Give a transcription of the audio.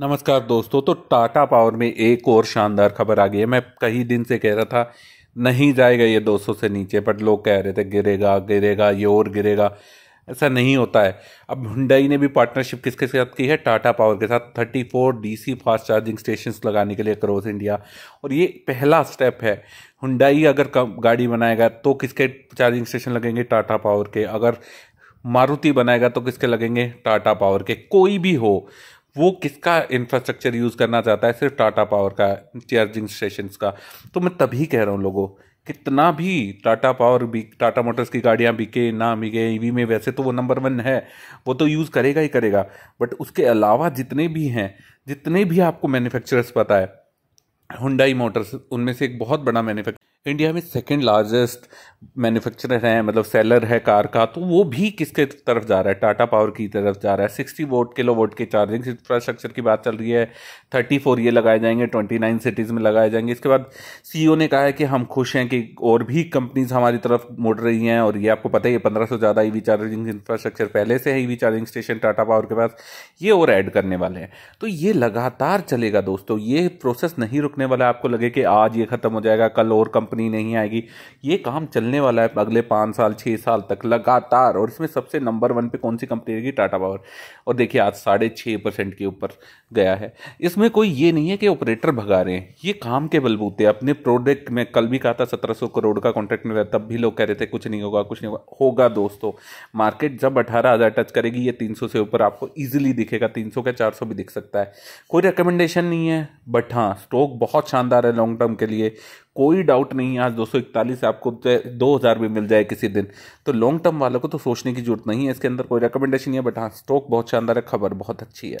नमस्कार दोस्तों तो टाटा पावर में एक और शानदार खबर आ गई है मैं कई दिन से कह रहा था नहीं जाएगा ये 200 से नीचे बट लोग कह रहे थे गिरेगा गिरेगा ये और गिरेगा ऐसा नहीं होता है अब हुंडई ने भी पार्टनरशिप किसके साथ की है टाटा पावर के साथ 34 डीसी फास्ट चार्जिंग स्टेशंस लगाने के लिए अक्रॉस इंडिया और ये पहला स्टेप है हुंडई अगर कम गाड़ी बनाएगा तो किसके चार्जिंग स्टेशन लगेंगे टाटा पावर के अगर मारुति बनाएगा तो किसके लगेंगे टाटा पावर के कोई भी हो वो किसका इंफ्रास्ट्रक्चर यूज़ करना चाहता है सिर्फ टाटा पावर का चार्जिंग स्टेशन का तो मैं तभी कह रहा हूँ लोगों कितना भी टाटा पावर भी टाटा मोटर्स की गाड़ियाँ बिके ना बिके ईवी में वैसे तो वो नंबर वन है वो तो यूज़ करेगा ही करेगा बट उसके अलावा जितने भी हैं जितने भी आपको मैन्युफैक्चरर्स पता है हुंडाई मोटर्स उनमें से एक बहुत बड़ा मैन्युफैक्चर इंडिया में सेकंड लार्जेस्ट मैन्युफैक्चरर है मतलब सेलर है कार का तो वो भी किसके तरफ जा रहा है टाटा पावर की तरफ जा रहा है सिक्सटी वोट किलो वोट के चार्जिंग इंफ्रास्ट्रक्चर की बात चल रही है थर्टी फोर ये लगाए जाएंगे ट्वेंटी नाइन सिटीज़ में लगाए जाएंगे इसके बाद सीईओ e ने कहा है कि हम खुश हैं कि और भी कंपनीज हमारी तरफ मुड़ रही हैं और ये आपको पता ही है पंद्रह सौ ज़्यादा ई चार्जिंग इंफ्रास्ट्रक्चर पहले से है ई चार्जिंग स्टेशन टाटा पावर के पास ये और ऐड करने वाले हैं तो ये लगातार चलेगा दोस्तों ये प्रोसेस नहीं रुकने वाला आपको लगे कि आज ये ख़त्म हो जाएगा कल और कंपनी कंपनी नहीं आएगी ये काम चलने वाला है अगले पाँच साल छः साल तक लगातार और इसमें सबसे नंबर वन पे कौन सी कंपनी रहेगी टाटा पावर और देखिए आज साढ़े छः परसेंट के ऊपर गया है इसमें कोई ये नहीं है कि ऑपरेटर भगा रहे हैं ये काम के बलबूते अपने प्रोडक्ट में कल भी कहा था सत्रह करोड़ का कॉन्ट्रैक्ट मिला तब भी लोग कह रहे थे कुछ नहीं होगा कुछ नहीं होगा होगा दोस्तों मार्केट जब अठारह टच करेगी ये तीन से ऊपर आपको ईजिली दिखेगा तीन सौ का चार भी दिख सकता है कोई रिकमेंडेशन नहीं है बट हाँ स्टॉक बहुत शानदार है लॉन्ग टर्म के लिए कोई डाउट नहीं आज दो सौ इकतालीस आपको दो हज़ार भी मिल जाए किसी दिन तो लॉन्ग टर्म वालों को तो सोचने की जरूरत नहीं है इसके अंदर कोई रिकमेंडेशन नहीं है बट हाँ स्टॉक बहुत शानदार है खबर बहुत अच्छी है